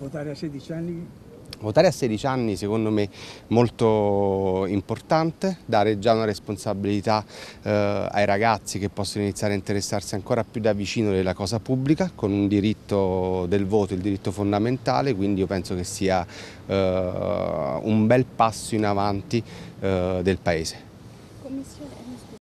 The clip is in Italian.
Votare a 16 anni? Votare a 16 anni secondo me molto importante, dare già una responsabilità eh, ai ragazzi che possono iniziare a interessarsi ancora più da vicino della cosa pubblica con un diritto del voto, il diritto fondamentale, quindi io penso che sia eh, un bel passo in avanti eh, del Paese. Commissione. Eh,